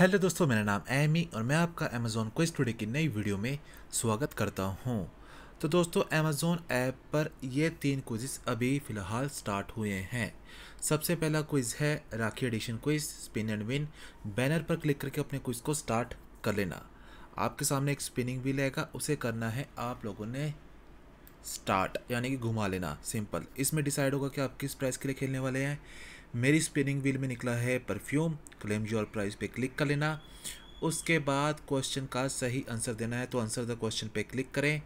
hello दोस्तों मेरा नाम एमी और मैं आपका अमेज़ोन क्विज स्टूडे की नई वीडियो में स्वागत करता हूं तो दोस्तों अमेज़ोन ऐप पर ये तीन क्विज़ अभी फ़िलहाल स्टार्ट हुए हैं सबसे पहला क्विज़ है Rakhi edition quiz spin and win banner पर क्लिक करके अपने क्विज़ को स्टार्ट कर लेना आपके सामने एक स्पिनिंग व्हील आएगा उसे करना है आप लोगों ने स्टार्ट यानी कि घुमा लेना सिंपल इसमें डिसाइड होगा कि आप किस प्राइस के लिए खेलने वाले हैं मेरी स्पिनिंग व्हील में निकला है परफ्यूम क्लेम योर प्राइस पे क्लिक कर लेना उसके बाद क्वेश्चन का सही आंसर देना है तो आंसर द क्वेश्चन पे क्लिक करें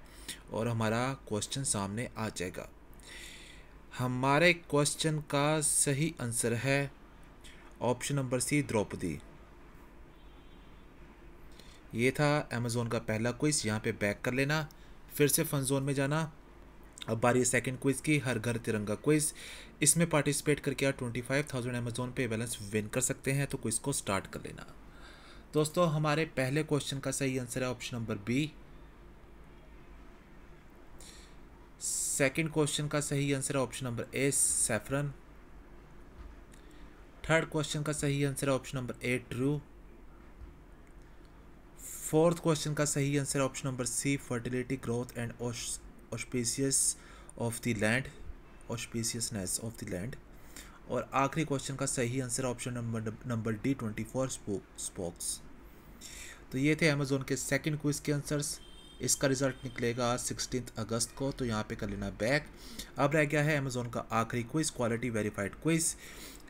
और हमारा क्वेश्चन सामने आ जाएगा हमारे क्वेश्चन का सही आंसर है ऑप्शन नंबर सी द्रौपदी ये था अमेज़ोन का पहला क्विज यहाँ पे बैक कर लेना फिर से फन जोन में जाना अब बारी सेकंड सेकेंड क्विज़ की हर घर तिरंगा क्विज़ इसमें पार्टिसिपेट करके आप twenty five thousand Amazon pay balance win कर सकते हैं तो क्विज़ को स्टार्ट कर लेना दोस्तों हमारे पहले क्वेश्चन का सही आंसर है option number B second question का सही आंसर है option number A saffron third question का सही आंसर है option number A true fourth question का सही आंसर है option number C fertility growth and auspicious of the land auspiciousness of the land और आखिरी क्वेश्चन का सही answer option number number D twenty four spokes तो ये थे अमेजोन के सेकंड क्विज के आंसर्स इसका रिजल्ट निकलेगा सिक्सटीन अगस्त को तो यहाँ पे कर लेना बैक अब रह गया है अमेजोन का आखिरी क्विज क्वालिटी वेरीफाइड क्विज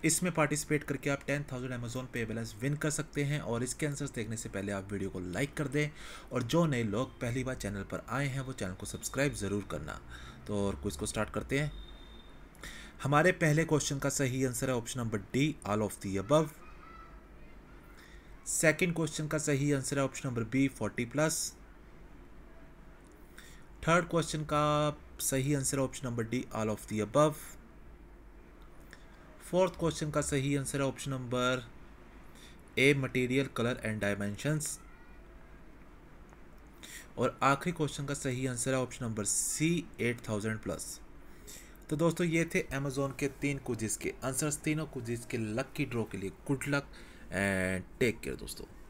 इसमें पार्टिसिपेट करके आप ten thousand Amazon pay balance win कर सकते हैं और इसके आंसर्स देखने से पहले आप वीडियो को लाइक कर दें और जो नए लोग पहली बार चैनल पर आए हैं वो चैनल को सब्सक्राइब ज़रूर करना तो और कुछ को स्टार्ट करते हैं हमारे पहले क्वेश्चन का सही आंसर है option number D all of the above second question का सही आंसर है option number B forty plus third question का सही आंसर है option number D all of the above fourth question का सही आंसर है option number A material colour and dimensions और आखिरी क्वेश्चन का सही आंसर है option number C eight thousand plus तो दोस्तों ये थे अमेजोन के तीन कुजिस के आंसर्स तीनों कुजिस के लक की ड्रॉ के लिए good luck and take care दोस्तों